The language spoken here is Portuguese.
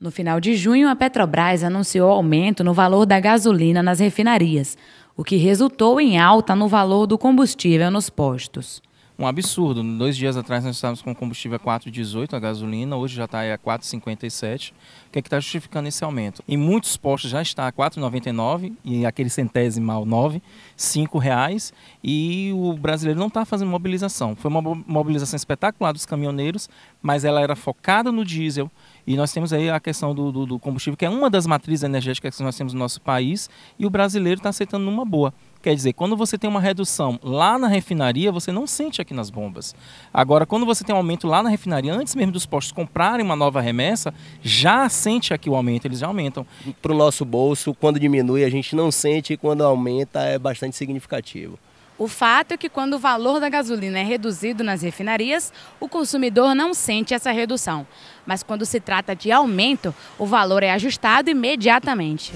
No final de junho, a Petrobras anunciou aumento no valor da gasolina nas refinarias, o que resultou em alta no valor do combustível nos postos um absurdo. Dois dias atrás nós estávamos com combustível a 4,18 a gasolina, hoje já está a 4,57. O que é está justificando esse aumento? Em muitos postos já está a 4,99 e aquele centésimo 9, 5 reais. E o brasileiro não está fazendo mobilização. Foi uma mobilização espetacular dos caminhoneiros, mas ela era focada no diesel. E nós temos aí a questão do, do, do combustível, que é uma das matrizes energéticas que nós temos no nosso país, e o brasileiro está aceitando numa boa. Quer dizer, quando você tem uma redução lá na refinaria, você não sente aqui nas bombas. Agora, quando você tem um aumento lá na refinaria, antes mesmo dos postos comprarem uma nova remessa, já sente aqui o aumento, eles já aumentam. Para o nosso bolso, quando diminui, a gente não sente, e quando aumenta, é bastante significativo. O fato é que quando o valor da gasolina é reduzido nas refinarias, o consumidor não sente essa redução. Mas quando se trata de aumento, o valor é ajustado imediatamente.